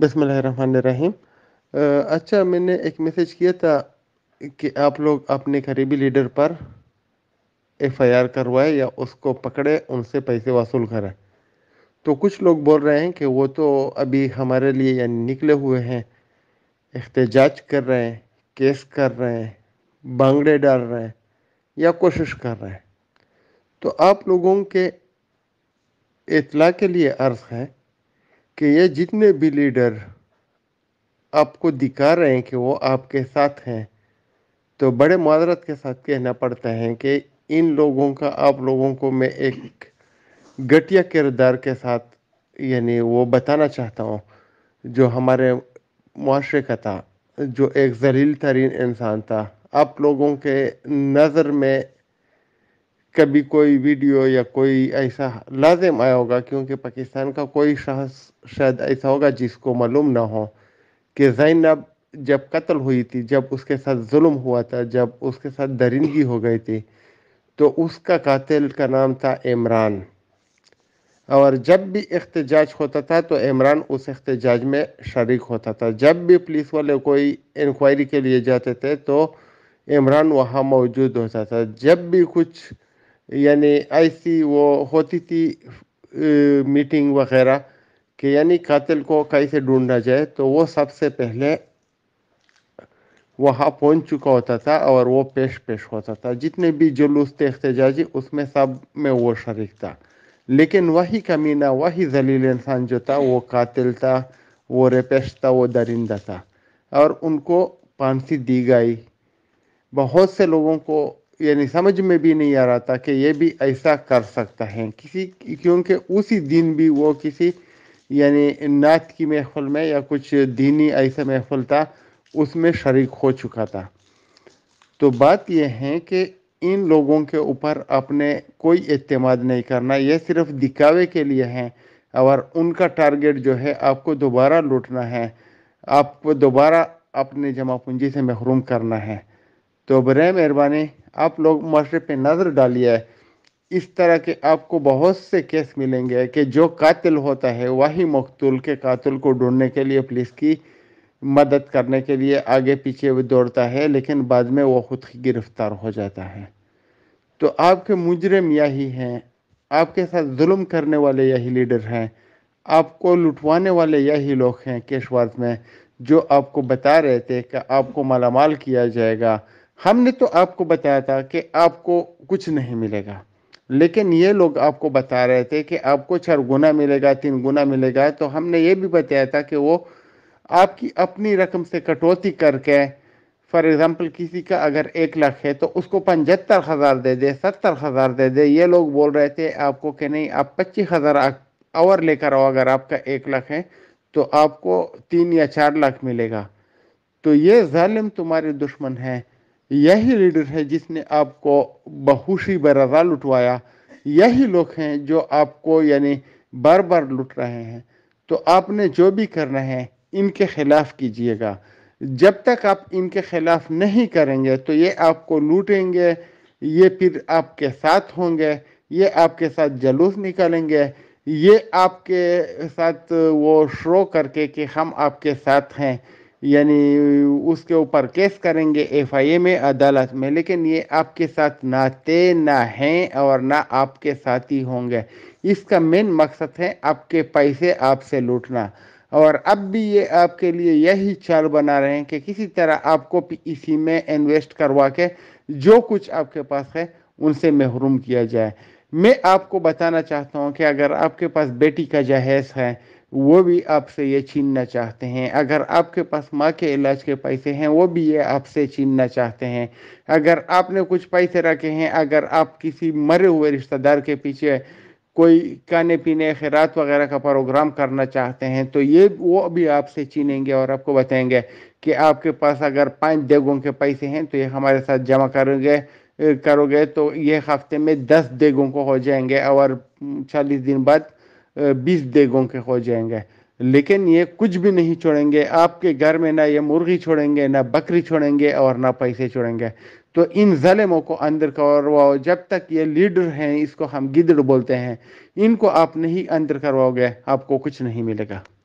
बसमीम अच्छा मैंने एक मैसेज किया था कि आप लोग अपने करीबी लीडर पर एफ आई आर करवाए या उसको पकड़े उनसे पैसे वसूल करें तो कुछ लोग बोल रहे हैं कि वो तो अभी हमारे लिए यानी निकले हुए हैं एहतजाज कर रहे हैं केस कर रहे हैं बांगड़े डाल रहे हैं या कोशिश कर रहे हैं तो आप लोगों के इतला के लिए अर्ज़ है कि ये जितने भी लीडर आपको दिखा रहे हैं कि वो आपके साथ हैं तो बड़े माजरत के साथ कहना पड़ता है कि इन लोगों का आप लोगों को मैं एक घटिया किरदार के साथ यानी वो बताना चाहता हूँ जो हमारे माशरे का था जो एक जलील तरीन इंसान था आप लोगों के नज़र में कभी कोई वीडियो या कोई ऐसा लाजिम आया होगा क्योंकि पाकिस्तान का कोई शख्स शायद ऐसा होगा जिसको मालूम ना हो कि जैनब जब कत्ल हुई थी जब उसके साथ जुल्म हुआ था जब उसके साथ दरिंदगी हो गई थी तो उसका कातिल का नाम था इमरान और जब भी एहतजाज होता था तो इमरान उस एहतजाज में शर्क होता था जब भी पुलिस वाले कोई इंक्वायरी के लिए जाते थे तो इमरान वहाँ मौजूद होता था जब भी कुछ यानी ऐसी वो होती थी मीटिंग वगैरह कि यानी कातिल को कैसे ढूंढा जाए तो वो सबसे पहले वहाँ पहुँच चुका होता था और वो पेश पेश होता था जितने भी जुलूस थे एहतजाजी उसमें सब में वो शरीक था लेकिन वही कमीना वही जलील इंसान जो था वो कातिल था वो रेपेश था वो दरिंदा था और उनको फांसी दी गई बहुत से लोगों को यानी समझ में भी नहीं आ रहा था कि ये भी ऐसा कर सकता है किसी क्योंकि उसी दिन भी वो किसी यानी नात की महफल में या कुछ दीनी ऐसा महफल था उसमें शरीक हो चुका था तो बात यह है कि इन लोगों के ऊपर अपने कोई अतमाद नहीं करना यह सिर्फ दिखावे के लिए हैं और उनका टारगेट जो है आपको दोबारा लूटना है आपको दोबारा अपने जमा पूंजी से महरूम करना है तो बर मेहरबानी आप लोग माशरे पे नज़र डालिए इस तरह के आपको बहुत से केस मिलेंगे कि जो कातिल होता है वही मकतूल के कातिल को ढूंढने के लिए पुलिस की मदद करने के लिए आगे पीछे दौड़ता है लेकिन बाद में वो खुद गिरफ्तार हो जाता है तो आपके मुजरम यही हैं आपके साथ जुल्म करने वाले यही लीडर हैं आपको लुटवाने वाले यही लोग हैं केशवाद में जो आपको बता रहे थे कि आपको मालामाल किया जाएगा हमने तो आपको बताया था कि आपको कुछ नहीं मिलेगा लेकिन ये लोग आपको बता रहे थे कि आपको चार गुना मिलेगा तीन गुना मिलेगा तो हमने ये भी बताया था कि वो आपकी अपनी रकम से कटौती करके फॉर एग्ज़ाम्पल किसी का अगर एक लाख है तो उसको पचहत्तर हज़ार दे दे सत्तर हज़ार दे दे ये लोग बोल रहे थे आपको कि नहीं आप पच्चीस हज़ार आवर लेकर आओ अगर आपका एक लाख है तो आपको तीन या चार लाख मिलेगा तो ये ालिम तुम्हारे दुश्मन हैं यही लीडर है जिसने आपको बहुशी बरजा लुटवाया यही लोग हैं जो आपको यानी बार बार लुट रहे हैं तो आपने जो भी करना है इनके खिलाफ कीजिएगा जब तक आप इनके खिलाफ नहीं करेंगे तो ये आपको लूटेंगे ये फिर आपके साथ होंगे ये आपके साथ जलूस निकालेंगे ये आपके साथ वो शो करके कि हम आपके साथ हैं यानी उसके ऊपर केस करेंगे एफआईए में अदालत में लेकिन ये आपके साथ नाते ना हैं और ना आपके साथ ही होंगे इसका मेन मकसद है आपके पैसे आपसे लूटना और अब भी ये आपके लिए यही चाल बना रहे हैं कि किसी तरह आपको इसी में इन्वेस्ट करवा के जो कुछ आपके पास है उनसे महरूम किया जाए मैं आपको बताना चाहता हूँ कि अगर आपके पास बेटी का जहेज़ है वो भी आपसे ये छीनना चाहते हैं अगर आपके पास माँ के इलाज के पैसे हैं वो भी ये आपसे छीनना चाहते हैं अगर आपने कुछ पैसे रखे हैं अगर आप किसी मरे हुए रिश्तेदार के पीछे कोई खाने पीने खैरात वगैरह का प्रोग्राम करना चाहते हैं तो ये वो भी आपसे छीनेंगे और आपको बताएंगे कि आपके पास अगर पाँच देगों के पैसे हैं तो ये हमारे साथ जमा करेंगे करोगे तो ये हफ्ते में दस देगों को हो जाएंगे और चालीस दिन बाद बीस देगों के हो जाएंगे लेकिन ये कुछ भी नहीं छोड़ेंगे आपके घर में ना ये मुर्गी छोड़ेंगे ना बकरी छोड़ेंगे और ना पैसे छोड़ेंगे तो इन जलेमों को अंदर करवाओ जब तक ये लीडर हैं इसको हम गिदड़ बोलते हैं इनको आप नहीं अंदर करवाओगे आपको कुछ नहीं मिलेगा